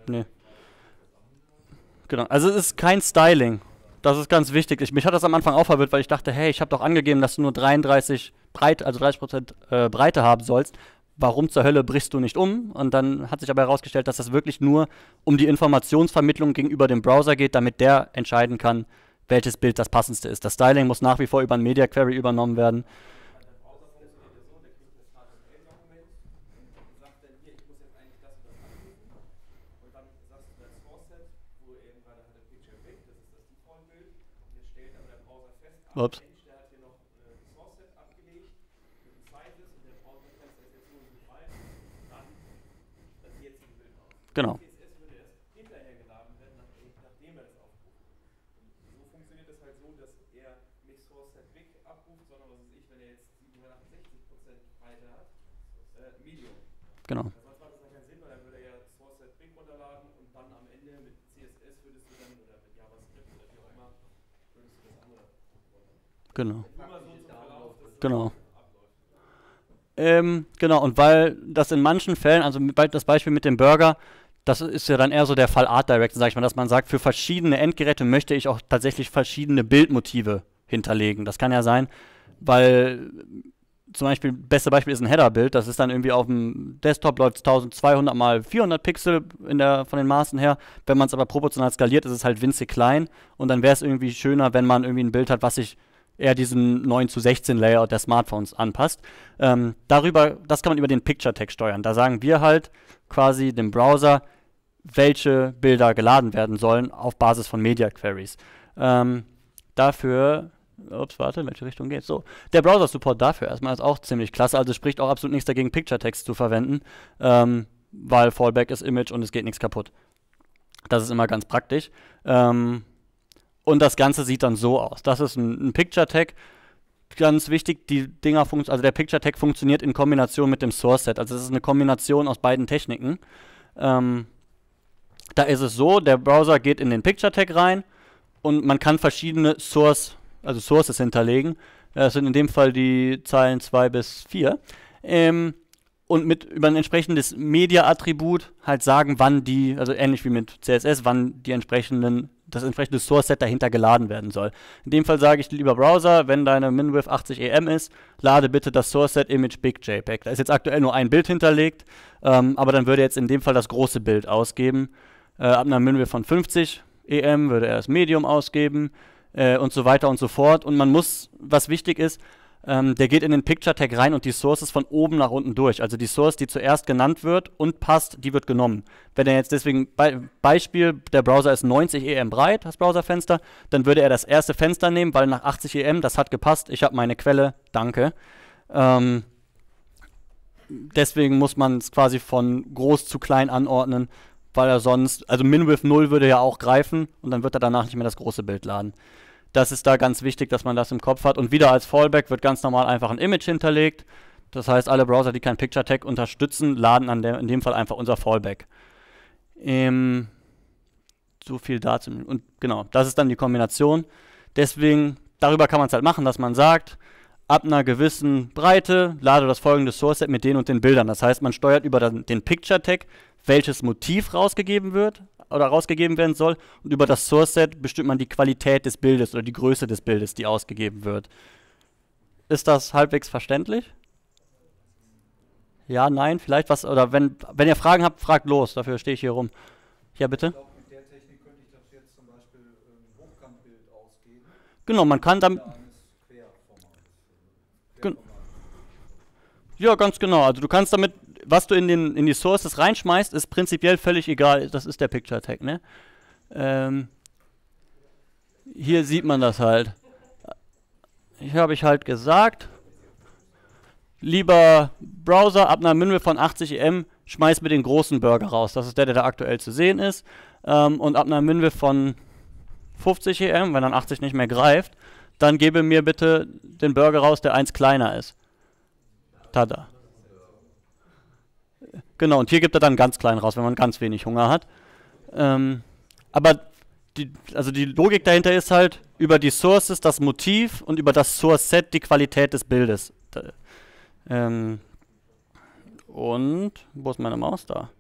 Nee. Genau. Also es ist kein Styling. Das ist ganz wichtig. Ich, mich hat das am Anfang auch verwirrt, weil ich dachte, hey, ich habe doch angegeben, dass du nur 33 Breite, also 30% äh, Breite haben sollst warum zur Hölle brichst du nicht um? Und dann hat sich aber herausgestellt, dass das wirklich nur um die Informationsvermittlung gegenüber dem Browser geht, damit der entscheiden kann, welches Bild das passendste ist. Das Styling muss nach wie vor über ein Media Query übernommen werden. Ups. Genau. Genau. Sonst macht das dann halt keinen Sinn, weil dann würde er ja Source Set Big runterladen und dann am Ende mit CSS würdest du dann oder mit JavaScript oder wie auch immer würdest du das andere Genau. Genau. Ähm, genau, und weil das in manchen Fällen, also das Beispiel mit dem Burger, das ist ja dann eher so der Fall Art Direction, sag ich mal, dass man sagt, für verschiedene Endgeräte möchte ich auch tatsächlich verschiedene Bildmotive hinterlegen. Das kann ja sein, weil zum Beispiel, beste Beispiel ist ein Header-Bild, das ist dann irgendwie auf dem Desktop läuft 1200 mal 400 Pixel in der, von den Maßen her. Wenn man es aber proportional skaliert, ist es halt winzig klein und dann wäre es irgendwie schöner, wenn man irgendwie ein Bild hat, was sich er diesen 9 zu 16 Layout der Smartphones anpasst. Ähm, darüber, das kann man über den Picture Tag steuern. Da sagen wir halt quasi dem Browser, welche Bilder geladen werden sollen auf Basis von Media Queries. Ähm, dafür, ups, warte, in welche Richtung geht's? So, der Browser Support dafür erstmal ist auch ziemlich klasse. Also spricht auch absolut nichts dagegen, Picture Text zu verwenden, ähm, weil Fallback ist Image und es geht nichts kaputt. Das ist immer ganz praktisch. Ähm, und das Ganze sieht dann so aus. Das ist ein, ein Picture Tag. Ganz wichtig, die Dinger also der Picture Tag funktioniert in Kombination mit dem Source Set. Also es ist eine Kombination aus beiden Techniken. Ähm, da ist es so, der Browser geht in den Picture Tag rein und man kann verschiedene Source, also Sources hinterlegen. Das sind in dem Fall die Zeilen 2 bis 4. Ähm, und mit über ein entsprechendes Media-Attribut halt sagen, wann die, also ähnlich wie mit CSS, wann die entsprechenden das entsprechende Source-Set dahinter geladen werden soll. In dem Fall sage ich lieber Browser, wenn deine MinWidth 80 EM ist, lade bitte das Source-Set Image Big JPEG. Da ist jetzt aktuell nur ein Bild hinterlegt, ähm, aber dann würde jetzt in dem Fall das große Bild ausgeben. Äh, ab einer MinWidth von 50 EM würde er das Medium ausgeben äh, und so weiter und so fort. Und man muss, was wichtig ist, ähm, der geht in den Picture Tag rein und die Source ist von oben nach unten durch. Also die Source, die zuerst genannt wird und passt, die wird genommen. Wenn er jetzt deswegen, Be Beispiel, der Browser ist 90 EM breit, das Browserfenster, dann würde er das erste Fenster nehmen, weil nach 80 EM, das hat gepasst, ich habe meine Quelle, danke. Ähm, deswegen muss man es quasi von groß zu klein anordnen, weil er sonst, also Minwith 0 würde ja auch greifen und dann wird er danach nicht mehr das große Bild laden. Das ist da ganz wichtig, dass man das im Kopf hat. Und wieder als Fallback wird ganz normal einfach ein Image hinterlegt. Das heißt, alle Browser, die kein Picture Tag unterstützen, laden der, in dem Fall einfach unser Fallback. Ähm, so viel dazu. Und genau, das ist dann die Kombination. Deswegen, darüber kann man es halt machen, dass man sagt, ab einer gewissen Breite lade das folgende Source Set mit den und den Bildern. Das heißt, man steuert über den Picture Tag, welches Motiv rausgegeben wird, oder rausgegeben werden soll. Und über das Source-Set bestimmt man die Qualität des Bildes oder die Größe des Bildes, die ausgegeben wird. Ist das halbwegs verständlich? Ja, nein, vielleicht was. Oder wenn, wenn ihr Fragen habt, fragt los. Dafür stehe ich hier rum. Ja, bitte. Ähm, genau, man kann dann. Ja, ganz genau. Also du kannst damit was du in, den, in die Sources reinschmeißt, ist prinzipiell völlig egal. Das ist der Picture Tag, ne? Ähm, hier sieht man das halt. Hier habe ich halt gesagt, lieber Browser, ab einer Minute von 80 EM, schmeiß mir den großen Burger raus. Das ist der, der da aktuell zu sehen ist. Ähm, und ab einer Minute von 50 EM, wenn dann 80 nicht mehr greift, dann gebe mir bitte den Burger raus, der eins kleiner ist. Tada. Genau, und hier gibt er dann ganz klein raus, wenn man ganz wenig Hunger hat. Ähm, aber die, also die Logik dahinter ist halt, über die Sources das Motiv und über das Source-Set die Qualität des Bildes. Da, ähm, und, wo ist meine Maus da?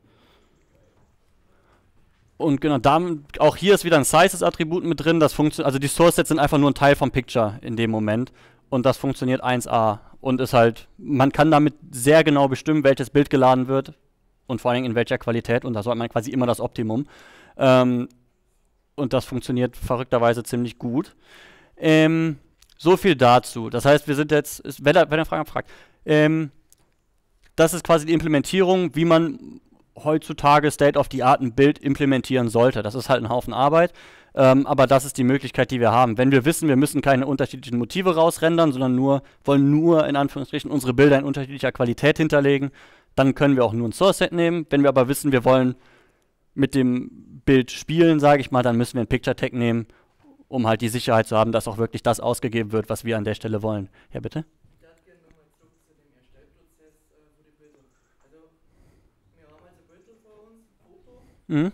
Und genau, da, auch hier ist wieder ein Sizes-Attribut mit drin. Das funktioniert, also die Source-Sets sind einfach nur ein Teil vom Picture in dem Moment. Und das funktioniert 1A. Und ist halt, man kann damit sehr genau bestimmen, welches Bild geladen wird, und vor allen Dingen in welcher Qualität und da sollte man quasi immer das Optimum. Ähm, und das funktioniert verrückterweise ziemlich gut. Ähm, so viel dazu. Das heißt, wir sind jetzt, ist, wenn er, wenn er Fragen fragt, ähm, das ist quasi die Implementierung, wie man heutzutage State of the Art ein Bild implementieren sollte. Das ist halt ein Haufen Arbeit, ähm, aber das ist die Möglichkeit, die wir haben. Wenn wir wissen, wir müssen keine unterschiedlichen Motive rausrendern, sondern nur wollen nur in Anführungsstrichen unsere Bilder in unterschiedlicher Qualität hinterlegen, dann können wir auch nur ein Source-Set nehmen. Wenn wir aber wissen, wir wollen mit dem Bild spielen, sage ich mal, dann müssen wir ein Picture-Tag nehmen, um halt die Sicherheit zu haben, dass auch wirklich das ausgegeben wird, was wir an der Stelle wollen. Ja, bitte? Mhm.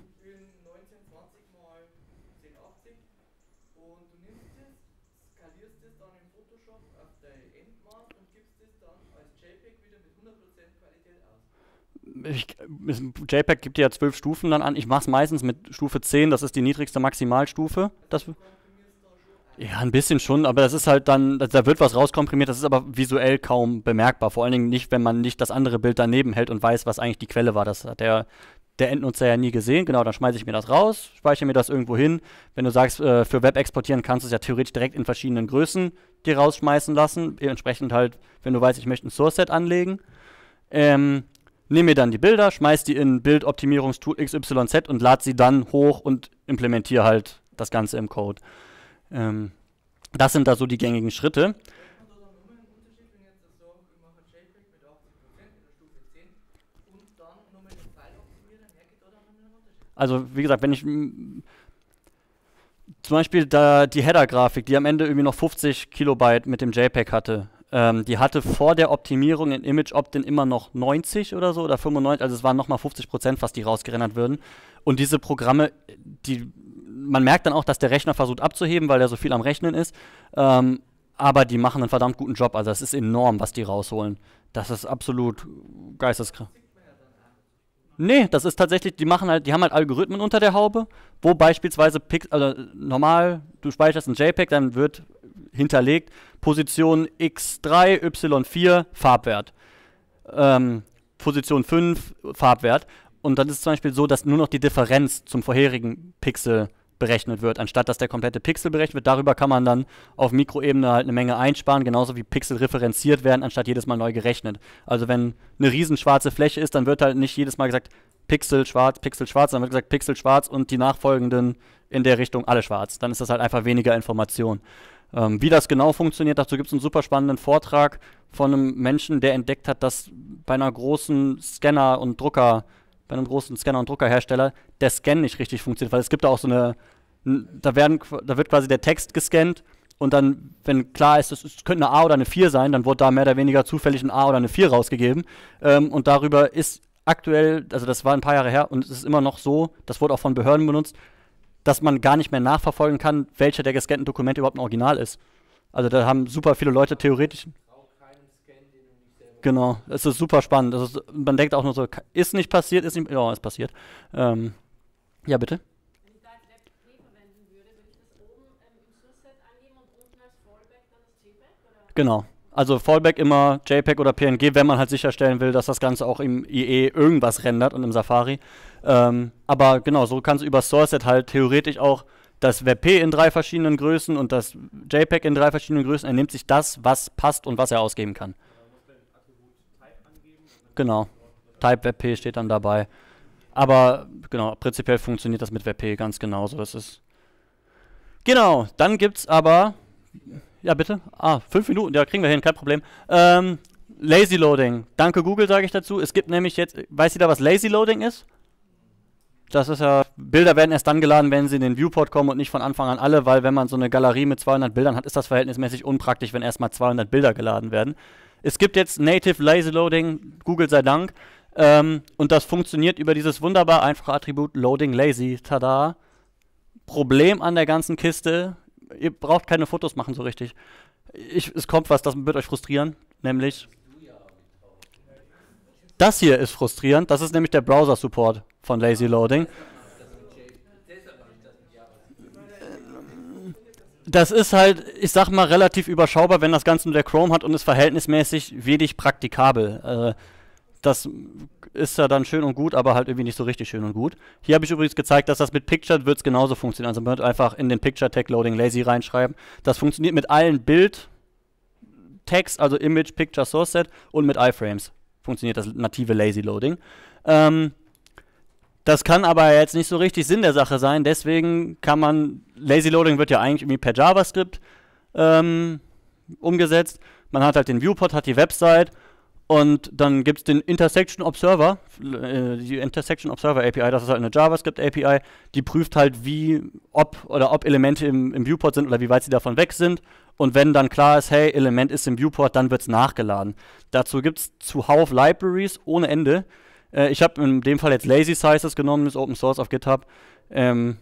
ich, JPEG gibt ja zwölf Stufen dann an. Ich mache es meistens mit Stufe 10, das ist die niedrigste Maximalstufe. Das, ja, ein bisschen schon, aber das ist halt dann, da wird was rauskomprimiert, das ist aber visuell kaum bemerkbar. Vor allen Dingen nicht, wenn man nicht das andere Bild daneben hält und weiß, was eigentlich die Quelle war. Das hat der, der Endnutzer ja nie gesehen. Genau, dann schmeiße ich mir das raus, speichere mir das irgendwo hin. Wenn du sagst, äh, für Web exportieren kannst du es ja theoretisch direkt in verschiedenen Größen dir rausschmeißen lassen. Entsprechend halt, wenn du weißt, ich möchte ein Source-Set anlegen. Ähm, nehme mir dann die Bilder, schmeiß die in Bildoptimierungstool XYZ und lade sie dann hoch und implementiere halt das Ganze im Code. Ähm, das sind da so die gängigen Schritte. Also wie gesagt, wenn ich zum Beispiel da die Header-Grafik, die am Ende irgendwie noch 50 Kilobyte mit dem JPEG hatte, ähm, die hatte vor der Optimierung in Image Opt-in immer noch 90 oder so oder 95, also es waren nochmal 50 Prozent, was die rausgerendert würden. Und diese Programme, die man merkt dann auch, dass der Rechner versucht abzuheben, weil er so viel am Rechnen ist. Ähm, aber die machen einen verdammt guten Job. Also es ist enorm, was die rausholen. Das ist absolut geisteskrank. Nee, das ist tatsächlich, die machen halt, die haben halt Algorithmen unter der Haube, wo beispielsweise Pix, also normal, du speicherst ein JPEG, dann wird hinterlegt, Position X3, Y4, Farbwert. Ähm, Position 5, Farbwert. Und dann ist es zum Beispiel so, dass nur noch die Differenz zum vorherigen Pixel berechnet wird, anstatt dass der komplette Pixel berechnet wird. Darüber kann man dann auf Mikroebene halt eine Menge einsparen, genauso wie Pixel referenziert werden, anstatt jedes Mal neu gerechnet. Also wenn eine riesen schwarze Fläche ist, dann wird halt nicht jedes Mal gesagt, Pixel schwarz, Pixel schwarz, dann wird gesagt Pixel schwarz und die nachfolgenden in der Richtung alle schwarz. Dann ist das halt einfach weniger Information. Ähm, wie das genau funktioniert, dazu gibt es einen super spannenden Vortrag von einem Menschen, der entdeckt hat, dass bei einer großen Scanner- und Drucker, bei einem großen Scanner- und Druckerhersteller der Scan nicht richtig funktioniert, weil es gibt da auch so eine, da, werden, da wird quasi der Text gescannt und dann, wenn klar ist, es könnte eine A oder eine 4 sein, dann wurde da mehr oder weniger zufällig ein A oder eine 4 rausgegeben. Ähm, und darüber ist aktuell, also das war ein paar Jahre her und es ist immer noch so, das wurde auch von Behörden benutzt, dass man gar nicht mehr nachverfolgen kann, welcher der gescannten Dokumente überhaupt ein Original ist. Also da haben super viele Leute theoretisch. Genau, es ist super spannend. Ist, man denkt auch nur so, ist nicht passiert, ist nicht, ja, ist passiert. Ähm, ja, bitte. Genau. Also Fallback immer JPEG oder PNG, wenn man halt sicherstellen will, dass das Ganze auch im IE irgendwas rendert und im Safari. Ähm, aber genau, so kannst du über Sourceset halt theoretisch auch das WebP in drei verschiedenen Größen und das JPEG in drei verschiedenen Größen. Er nimmt sich das, was passt und was er ausgeben kann. Genau. Type WebP steht dann dabei. Aber genau, prinzipiell funktioniert das mit WebP ganz genauso. Das ist. Genau, dann gibt es aber. Ja, bitte? Ah, fünf Minuten, ja, kriegen wir hin, kein Problem. Ähm, Lazy Loading. Danke Google, sage ich dazu. Es gibt nämlich jetzt, weiß jeder, was Lazy Loading ist? Das ist ja, Bilder werden erst dann geladen, wenn sie in den Viewport kommen und nicht von Anfang an alle, weil wenn man so eine Galerie mit 200 Bildern hat, ist das verhältnismäßig unpraktisch, wenn erstmal 200 Bilder geladen werden. Es gibt jetzt Native Lazy Loading, Google sei Dank. Ähm, und das funktioniert über dieses wunderbar einfache Attribut Loading Lazy. Tada! Problem an der ganzen Kiste, ihr braucht keine Fotos machen so richtig. Ich, es kommt was, das wird euch frustrieren, nämlich. Das hier ist frustrierend, das ist nämlich der Browser-Support von Lazy Loading. das ist halt, ich sag mal, relativ überschaubar, wenn das Ganze nur der Chrome hat und ist verhältnismäßig wenig praktikabel. Äh, das ist ja dann schön und gut, aber halt irgendwie nicht so richtig schön und gut. Hier habe ich übrigens gezeigt, dass das mit Pictured wird es genauso funktionieren. Also man wird einfach in den Picture Tag Loading Lazy reinschreiben. Das funktioniert mit allen Bild Tags, also Image, Picture, Source Set und mit iframes funktioniert das native Lazy Loading. Ähm, das kann aber jetzt nicht so richtig Sinn der Sache sein. Deswegen kann man Lazy Loading wird ja eigentlich irgendwie per JavaScript ähm, umgesetzt. Man hat halt den Viewport, hat die Website und dann gibt es den Intersection Observer, äh, die Intersection Observer API, das ist halt eine JavaScript API, die prüft halt, wie, ob oder ob Elemente im, im Viewport sind oder wie weit sie davon weg sind. Und wenn dann klar ist, hey, Element ist im Viewport, dann wird es nachgeladen. Dazu gibt es zuhauf Libraries ohne Ende. Äh, ich habe in dem Fall jetzt Lazy Sizes genommen, ist Open Source auf GitHub. Ähm,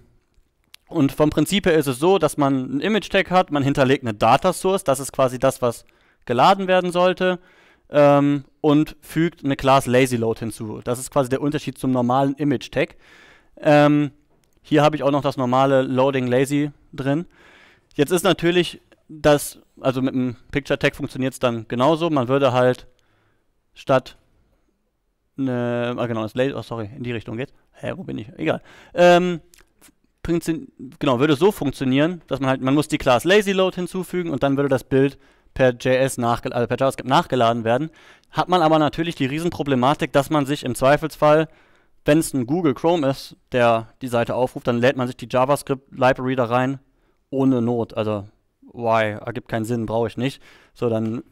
und vom Prinzip her ist es so, dass man einen Image-Tag hat, man hinterlegt eine Data Source, das ist quasi das, was geladen werden sollte ähm, und fügt eine Class Lazy Load hinzu. Das ist quasi der Unterschied zum normalen Image Tag. Ähm, hier habe ich auch noch das normale Loading Lazy drin. Jetzt ist natürlich das, also mit dem Picture Tag funktioniert es dann genauso. Man würde halt statt eine, ah genau, das Lazy, oh sorry, in die Richtung geht. Hä, wo bin ich? Egal. Ähm, genau, würde so funktionieren, dass man halt, man muss die Class Lazy Load hinzufügen und dann würde das Bild per JS nachgel also per JavaScript nachgeladen werden, hat man aber natürlich die Riesenproblematik, dass man sich im Zweifelsfall, wenn es ein Google Chrome ist, der die Seite aufruft, dann lädt man sich die JavaScript Library da rein ohne Not. Also why, ergibt keinen Sinn, brauche ich nicht. So, dann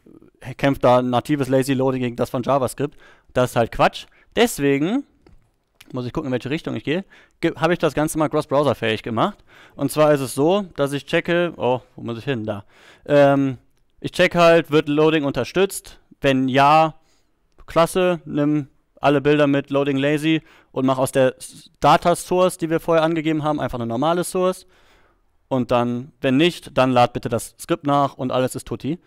kämpft da natives Lazy Loading gegen das von JavaScript. Das ist halt Quatsch. Deswegen muss ich gucken, in welche Richtung ich gehe, Ge habe ich das Ganze mal cross-browser-fähig gemacht. Und zwar ist es so, dass ich checke, oh, wo muss ich hin? Da. Ähm, ich check halt, wird Loading unterstützt? Wenn ja, klasse, nimm alle Bilder mit Loading Lazy und mach aus der Data Source, die wir vorher angegeben haben, einfach eine normale Source. Und dann, wenn nicht, dann lad bitte das Skript nach und alles ist tutti.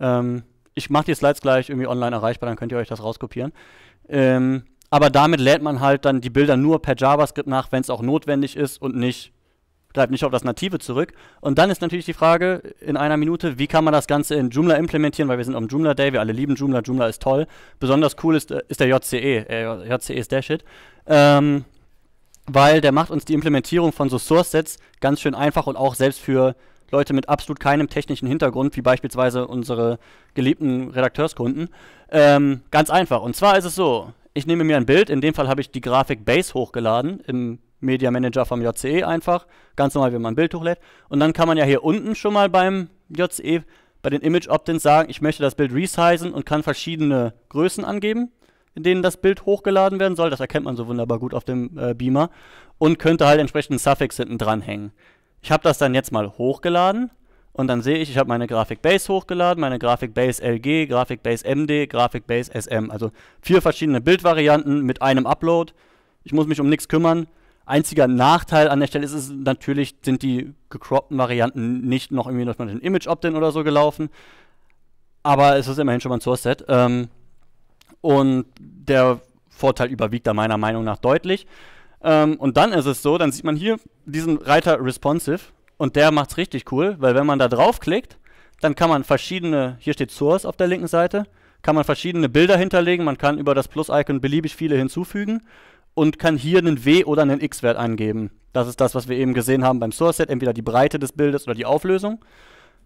Ähm, ich mache die Slides gleich irgendwie online erreichbar, dann könnt ihr euch das rauskopieren. Ähm, aber damit lädt man halt dann die Bilder nur per JavaScript nach, wenn es auch notwendig ist und nicht bleibt nicht auf das Native zurück. Und dann ist natürlich die Frage in einer Minute, wie kann man das Ganze in Joomla implementieren, weil wir sind am Joomla Day, wir alle lieben Joomla, Joomla ist toll. Besonders cool ist, äh, ist der JCE, äh, JCE ist der Shit. Ähm, weil der macht uns die Implementierung von so Source-Sets ganz schön einfach und auch selbst für Leute mit absolut keinem technischen Hintergrund, wie beispielsweise unsere geliebten Redakteurskunden, ähm, ganz einfach. Und zwar ist es so, ich nehme mir ein Bild, in dem Fall habe ich die Grafik Base hochgeladen im Media Manager vom JCE einfach, ganz normal, wenn man ein Bild hochlädt. Und dann kann man ja hier unten schon mal beim JCE, bei den Image Opt-ins sagen, ich möchte das Bild resizen und kann verschiedene Größen angeben, in denen das Bild hochgeladen werden soll. Das erkennt man so wunderbar gut auf dem äh, Beamer. Und könnte halt entsprechend einen Suffix hinten dranhängen. Ich habe das dann jetzt mal hochgeladen und dann sehe ich, ich habe meine Grafik Base hochgeladen, meine Grafik Base LG, Grafik Base MD, Grafik Base SM. Also vier verschiedene Bildvarianten mit einem Upload. Ich muss mich um nichts kümmern. Einziger Nachteil an der Stelle ist es natürlich, sind die gecroppten Varianten nicht noch irgendwie durch den Image-Opt-in oder so gelaufen. Aber es ist immerhin schon mal ein Source-Set. Ähm, und der Vorteil überwiegt da meiner Meinung nach deutlich. Ähm, und dann ist es so, dann sieht man hier diesen Reiter Responsive. Und der macht es richtig cool, weil wenn man da draufklickt, dann kann man verschiedene, hier steht Source auf der linken Seite, kann man verschiedene Bilder hinterlegen. Man kann über das Plus-Icon beliebig viele hinzufügen und kann hier einen W- oder einen X-Wert eingeben. Das ist das, was wir eben gesehen haben beim Source Set, entweder die Breite des Bildes oder die Auflösung.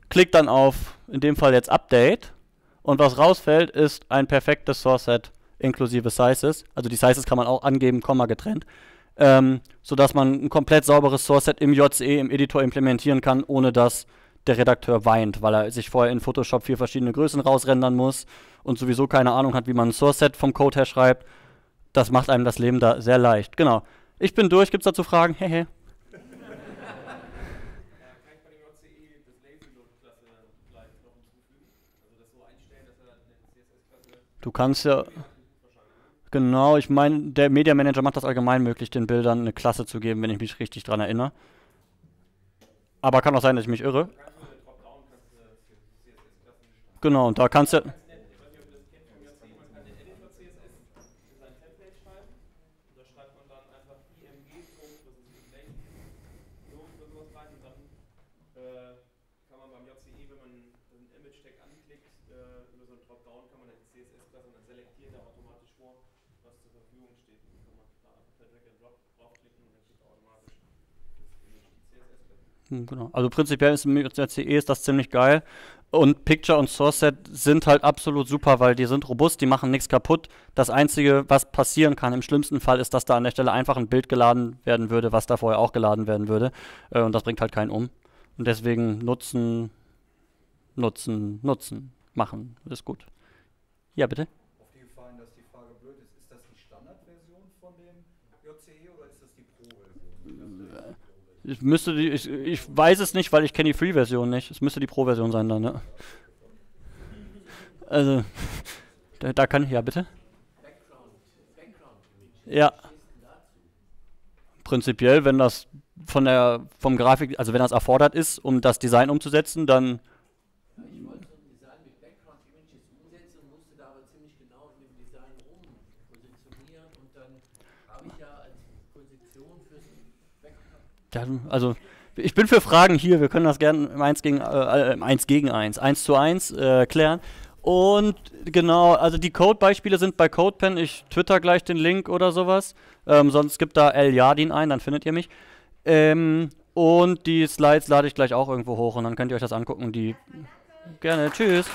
Klickt dann auf, in dem Fall jetzt Update und was rausfällt, ist ein perfektes Source Set inklusive Sizes. Also die Sizes kann man auch angeben, Komma getrennt. Ähm, sodass man ein komplett sauberes Source Set im JCE, im Editor implementieren kann, ohne dass der Redakteur weint, weil er sich vorher in Photoshop vier verschiedene Größen rausrendern muss und sowieso keine Ahnung hat, wie man ein Source Set vom Code her schreibt das macht einem das Leben da sehr leicht. Genau. Ich bin durch. Gibt es dazu Fragen? Hehe. Du kannst ja. Genau, ich meine, der Media Manager macht das allgemein möglich, den Bildern eine Klasse zu geben, wenn ich mich richtig dran erinnere. Aber kann auch sein, dass ich mich irre. Genau, und da kannst du. Hm, genau. Also prinzipiell ist im CE ist das ziemlich geil. Und Picture und Source Set sind halt absolut super, weil die sind robust, die machen nichts kaputt. Das Einzige, was passieren kann im schlimmsten Fall, ist, dass da an der Stelle einfach ein Bild geladen werden würde, was da vorher auch geladen werden würde. Äh, und das bringt halt keinen um. Und deswegen nutzen, nutzen, nutzen, machen. ist gut. Ja, bitte. Ich müsste die, ich, ich weiß es nicht, weil ich kenne die Free-Version nicht. Es müsste die Pro-Version sein dann, ne? Also, da, da kann ich, ja bitte? Ja. Prinzipiell, wenn das von der, vom Grafik, also wenn das erfordert ist, um das Design umzusetzen, dann also ich bin für Fragen hier. Wir können das gerne eins gegen äh, eins gegen eins, eins zu eins äh, klären. Und genau, also die Codebeispiele sind bei CodePen. Ich twitter gleich den Link oder sowas. Ähm, sonst gibt da El Yadin ein, dann findet ihr mich. Ähm, und die Slides lade ich gleich auch irgendwo hoch und dann könnt ihr euch das angucken. Die gerne. Tschüss.